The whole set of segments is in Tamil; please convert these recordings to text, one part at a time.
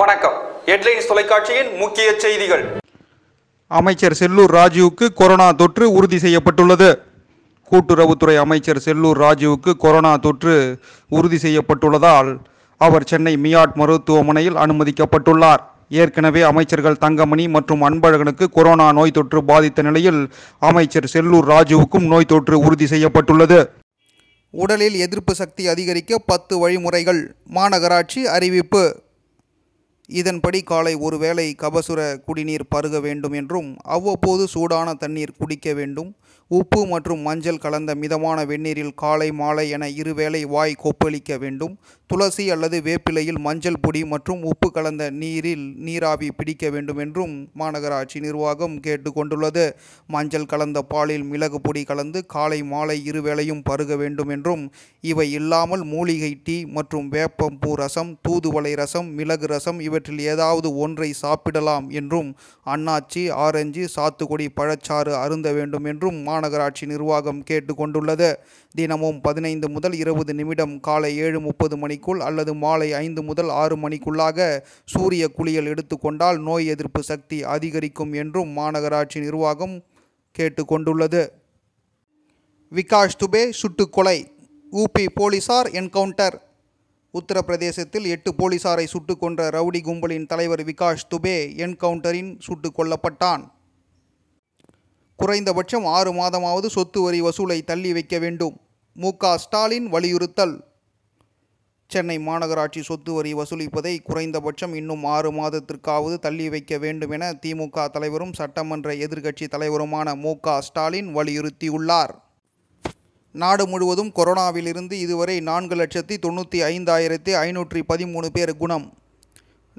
வணக்கம் ஹெட்லைன்ஸ் தொலைக்காட்சியின் முக்கிய செய்திகள் அமைச்சர் செல்லூர் ராஜீவுக்கு கொரோனா தொற்று உறுதி செய்யப்பட்டுள்ளது கூட்டுறவுத்துறை அமைச்சர் செல்லூர் ராஜீவுக்கு கொரோனா தொற்று உறுதி செய்யப்பட்டுள்ளதால் அவர் சென்னை மியாட் மருத்துவமனையில் அனுமதிக்கப்பட்டுள்ளார் ஏற்கனவே அமைச்சர்கள் தங்கமணி மற்றும் அன்பழகனுக்கு கொரோனா நோய் தொற்று பாதித்த நிலையில் அமைச்சர் செல்லூர் ராஜுவுக்கும் நோய் தொற்று உறுதி செய்யப்பட்டுள்ளது உடலில் எதிர்ப்பு சக்தி அதிகரிக்க பத்து வழிமுறைகள் மாநகராட்சி அறிவிப்பு இதன்படி காலை ஒருவேளை கபசுர குடிநீர் பருக வேண்டும் என்றும் அவ்வப்போது சூடான தண்ணீர் குடிக்க வேண்டும் உப்பு மற்றும் மஞ்சள் கலந்த மிதமான வெந்நீரில் காலை மாலை என இருவேளை வாய் கொப்பளிக்க வேண்டும் துளசி அல்லது வேப்பிலையில் மஞ்சள் பொடி மற்றும் உப்பு கலந்த நீரில் நீராவி பிடிக்க வேண்டும் என்றும் மாநகராட்சி நிர்வாகம் கேட்டுக்கொண்டுள்ளது மஞ்சள் கலந்த பாலில் மிளகு பொடி கலந்து காலை மாலை இருவேளையும் பருக வேண்டும் என்றும் இவை இல்லாமல் மூலிகை டீ மற்றும் வேப்பம்பூ ரசம் தூதுவளை ரசம் மிளகு ரசம் இவற்றை இவற்றில் ஏதாவது ஒன்றை சாப்பிடலாம் என்றும் அண்ணாச்சி ஆரஞ்சு சாத்துக்குடி பழச்சாறு அருந்த வேண்டும் என்றும் மாநகராட்சி நிர்வாகம் கேட்டுக்கொண்டுள்ளது தினமும் பதினைந்து முதல் இருபது நிமிடம் காலை ஏழு முப்பது மணிக்குள் அல்லது மாலை ஐந்து முதல் ஆறு மணிக்குள்ளாக சூரிய குளியல் எடுத்துக்கொண்டால் நோய் எதிர்ப்பு சக்தி அதிகரிக்கும் என்றும் மாநகராட்சி நிர்வாகம் கேட்டுக்கொண்டுள்ளது விகாஷ் துபே சுட்டுக்கொலை ஊபி போலீசார் என்கவுண்டர் உத்தரப்பிரதேசத்தில் எட்டு போலீசாரை சுட்டுக் கொன்ற ரவுடி கும்பலின் தலைவர் விகாஷ் துபே என்கவுண்டரின் சுட்டுக் கொல்லப்பட்டான் குறைந்தபட்சம் ஆறு மாதமாவது சொத்து வரி வசூலை தள்ளி வைக்க வேண்டும் மு ஸ்டாலின் வலியுறுத்தல் சென்னை மாநகராட்சி சொத்து வரி வசூலிப்பதை குறைந்தபட்சம் இன்னும் ஆறு மாதத்திற்காவது தள்ளி வைக்க வேண்டும் என திமுக தலைவரும் சட்டமன்ற எதிர்க்கட்சி தலைவருமான மு ஸ்டாலின் வலியுறுத்தியுள்ளார் நாடு முழுவதும் கொரோனாவிலிருந்து இதுவரை நான்கு லட்சத்தி தொண்ணூற்றி ஐந்தாயிரத்தி ஐநூற்றி பதிமூணு பேர் குணம்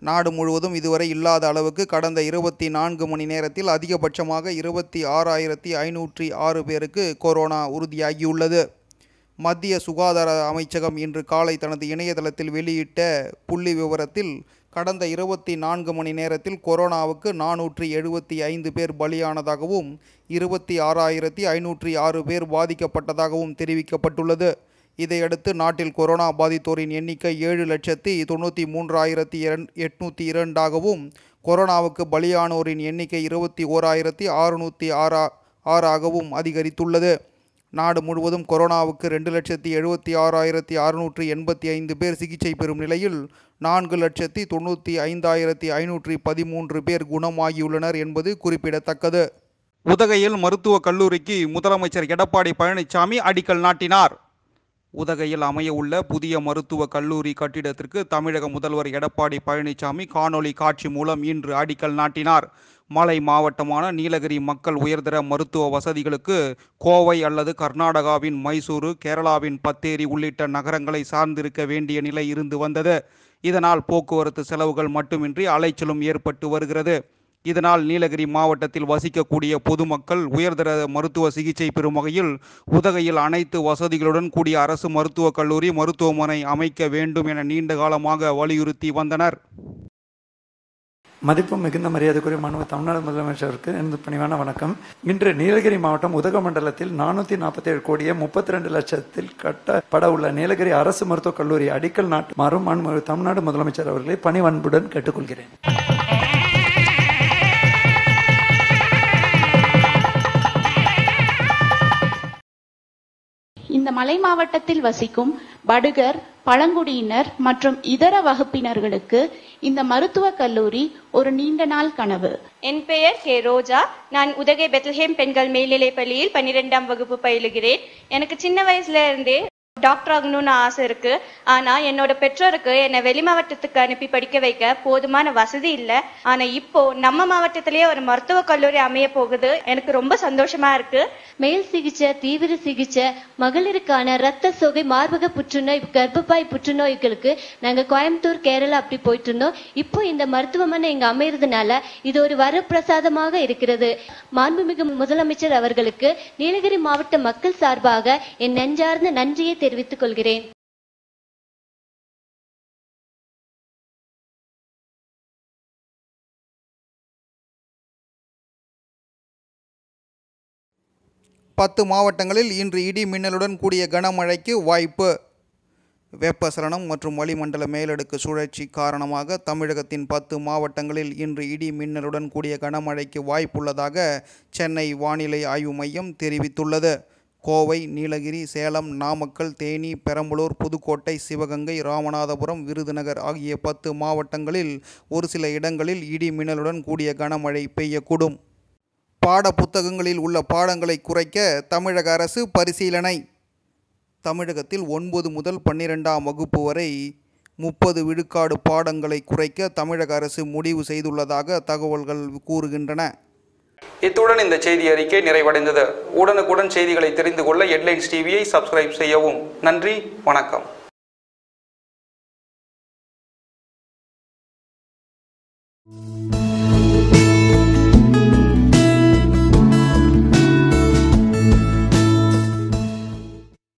நாடு முழுவதும் இதுவரை இல்லாத அளவுக்கு கடந்த இருபத்தி நான்கு மணி நேரத்தில் அதிகபட்சமாக இருபத்தி ஆறாயிரத்தி ஐநூற்றி ஆறு பேருக்கு கொரோனா உறுதியாகியுள்ளது மத்திய சுகாதார அமைச்சகம் இன்று காலை தனது இணையதளத்தில் வெளியிட்ட புள்ளி விவரத்தில் கடந்த இருபத்தி நான்கு மணி நேரத்தில் கொரோனாவுக்கு நானூற்றி எழுபத்தி ஐந்து பேர் பலியானதாகவும் இருபத்தி ஆறாயிரத்தி ஐநூற்றி ஆறு பேர் பாதிக்கப்பட்டதாகவும் தெரிவிக்கப்பட்டுள்ளது இதையடுத்து நாட்டில் கொரோனா பாதித்தோரின் எண்ணிக்கை ஏழு லட்சத்தி தொண்ணூற்றி மூன்றாயிரத்தி எட்நூற்றி இரண்டாகவும் கொரோனாவுக்கு பலியானோரின் எண்ணிக்கை இருபத்தி ஓராயிரத்தி அறுநூற்றி ஆறா ஆறாகவும் அதிகரித்துள்ளது நாடு முழுவதும் கொரோனாவுக்கு ரெண்டு லட்சத்தி எழுபத்தி ஆறாயிரத்தி அறுநூற்றி எண்பத்தி ஐந்து பேர் சிகிச்சை பெறும் நிலையில் நான்கு லட்சத்தி தொண்ணூற்றி ஐந்தாயிரத்தி ஐநூற்றி பதிமூன்று பேர் குணமாகியுள்ளனர் என்பது குறிப்பிடத்தக்கது உதகையில் மருத்துவக் கல்லூரிக்கு முதலமைச்சர் எடப்பாடி பழனிசாமி அடிக்கல் நாட்டினார் உதகையில் அமையவுள்ள புதிய மருத்துவக் கல்லூரி கட்டிடத்திற்கு தமிழக முதல்வர் எடப்பாடி பழனிசாமி காணொலி காட்சி மூலம் இன்று அடிக்கல் நாட்டினார் மலை மாவட்டமான நீலகிரி மக்கள் உயர்தர மருத்துவ வசதிகளுக்கு கோவை அல்லது கர்நாடகாவின் மைசூரு கேரளாவின் பத்தேரி உள்ளிட்ட நகரங்களை சார்ந்திருக்க வேண்டிய நிலை இருந்து வந்தது இதனால் போக்குவரத்து செலவுகள் மட்டுமின்றி அலைச்சலும் ஏற்பட்டு வருகிறது இதனால் நீலகிரி மாவட்டத்தில் வசிக்கக்கூடிய பொதுமக்கள் உயர்தர மருத்துவ சிகிச்சை பெறும் வகையில் உதகையில் அனைத்து வசதிகளுடன் கூடிய அரசு மருத்துவக் கல்லூரி மருத்துவமனை அமைக்க வேண்டும் என நீண்டகாலமாக வலியுறுத்தி வந்தனர் மதிப்பு மிகுந்த மரியாதைக்குரிய மாணவ தமிழ்நாடு முதலமைச்சருக்கு எனது பணிவான வணக்கம் இன்று நீலகிரி மாவட்டம் உதகமண்டலத்தில் நானூத்தி நாற்பத்தி ஏழு கோடியே முப்பத்தி ரெண்டு லட்சத்தில் கட்டப்பட உள்ள நீலகிரி அரசு மருத்துவக் கல்லூரி அடிக்கல் நாட்டு மாறும் தமிழ்நாடு முதலமைச்சர் அவர்களை பணிவன்புடன் கேட்டுக்கொள்கிறேன் இந்த மலை மாவட்டத்தில் வசிக்கும் படுகர் பழங்குடியினர் மற்றும் இதர வகுப்பினர்களுக்கு இந்த மருத்துவ கல்லூரி ஒரு நீண்ட நாள் கனவு என் பெயர் கே ரோஜா நான் உதகை பெத்லஹேம் பெண்கள் மேல்நிலை பள்ளியில் பன்னிரெண்டாம் வகுப்பு பயிலுகிறேன் எனக்கு சின்ன வயசுல இருந்தே டாக்டர் ஆகணும்னு ஆசை இருக்கு ஆனா என்னோட பெற்றோருக்கு என்னை வெளி மாவட்டத்துக்கு அனுப்பி படிக்க வைக்க போதுமான வசதி இல்ல ஆனா இப்போ நம்ம மாவட்டத்திலேயே ஒரு மருத்துவக் கல்லூரி அமைய போகுது எனக்கு ரொம்ப சந்தோஷமா இருக்கு மேல் சிகிச்சை தீவிர சிகிச்சை மகளிருக்கான ரத்த சோகை மார்பக புற்றுநோய் கர்ப்பப்பாய் புற்றுநோய்களுக்கு நாங்க கோயம்புத்தூர் கேரளா அப்படி போயிட்டு இருந்தோம் இப்போ இந்த மருத்துவமனை இங்க அமையறதுனால இது ஒரு வரப்பிரசாதமாக இருக்கிறது மாண்புமிகு முதலமைச்சர் அவர்களுக்கு நீலகிரி மாவட்ட மக்கள் சார்பாக என் நெஞ்சார்ந்த நன்றியை தெரிவித்துக் கொள்கிறேன் பத்து மாவட்டங்களில் இன்று இடி மின்னலுடன் கூடிய கனமழைக்கு வாய்ப்பு வெப்பசலனம் மற்றும் வளிமண்டல மேலடுக்கு சுழற்சி காரணமாக தமிழகத்தின் பத்து மாவட்டங்களில் இன்று இடி மின்னலுடன் கூடிய கனமழைக்கு வாய்ப்புள்ளதாக சென்னை வானிலை ஆய்வு மையம் தெரிவித்துள்ளது கோவை நீலகிரி சேலம் நாமக்கல் தேனி பெரம்பலூர் புதுக்கோட்டை சிவகங்கை ராமநாதபுரம் விருதுநகர் ஆகிய பத்து மாவட்டங்களில் ஒரு சில இடங்களில் இடி மின்னலுடன் கூடிய கனமழை பெய்யக்கூடும் பாட புத்தகங்களில் உள்ள பாடங்களை குறைக்க தமிழக அரசு பரிசீலனை தமிழகத்தில் ஒன்பது முதல் பன்னிரெண்டாம் வகுப்பு வரை முப்பது விழுக்காடு பாடங்களை குறைக்க தமிழக அரசு முடிவு செய்துள்ளதாக தகவல்கள் கூறுகின்றன இத்துடன் இந்த செய்தி அறிக்கை நிறைவடைந்தது உடனுக்குடன் செய்திகளை தெரிந்து கொள்ள ஹெட்லைன்ஸ் டிவியை சப்ஸ்கிரைப் செய்யவும் நன்றி வணக்கம்